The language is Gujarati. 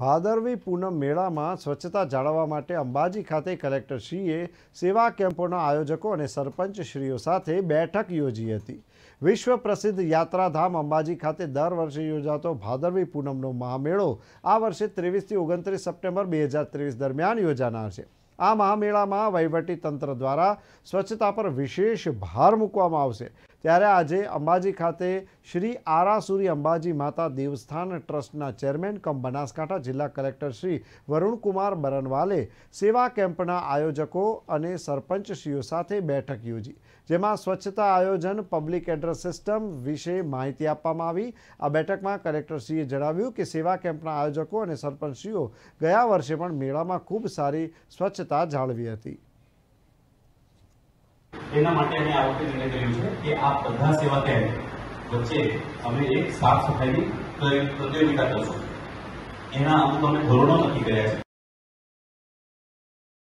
ભાદરવી પૂનમ મેળામાં સ્વચ્છતા જાળવવા માટે અંબાજી ખાતે કલેક્ટરશ્રીએ સેવા કેમ્પોના આયોજકો અને સરપંચશ્રીઓ સાથે બેઠક યોજી હતી વિશ્વ પ્રસિદ્ધ યાત્રાધામ અંબાજી ખાતે દર વર્ષે યોજાતો ભાદરવી પૂનમનો મહામેળો આ વર્ષે ત્રેવીસથી ઓગણત્રીસ સપ્ટેમ્બર બે હજાર ત્રેવીસ દરમિયાન યોજાનાર છે આ મહામેળામાં તંત્ર દ્વારા સ્વચ્છતા પર વિશેષ ભાર મૂકવામાં આવશે ત્યારે આજે અંબાજી ખાતે શ્રી આરાસુરી અંબાજી માતા દેવસ્થાન ટ્રસ્ટના ચેરમેન કમ બનાસકાંઠા જિલ્લા કલેક્ટર શ્રી વરુણકુમાર બરનવાલે સેવા કેમ્પના આયોજકો અને સરપંચશ્રીઓ સાથે બેઠક યોજી જેમાં સ્વચ્છતા આયોજન પબ્લિક એડ્રેસ સિસ્ટમ વિશે માહિતી આપવામાં આવી આ બેઠકમાં કલેક્ટરશ્રીએ જણાવ્યું કે સેવા કેમ્પના આયોજકો અને સરપંચશ્રીઓ ગયા વર્ષે પણ મેળામાં ખૂબ સારી સ્વચ્છતા જાળવી હતી એના માટે અમે આ વખતે નિર્ણય કર્યો છે કે આ બધા સેવા કેન્દ્ર વચ્ચે અમે એક સાફ સફાઈની પ્રતિયોગિતા કરશું એના અમુક અમે ધોરણો નક્કી કર્યા છે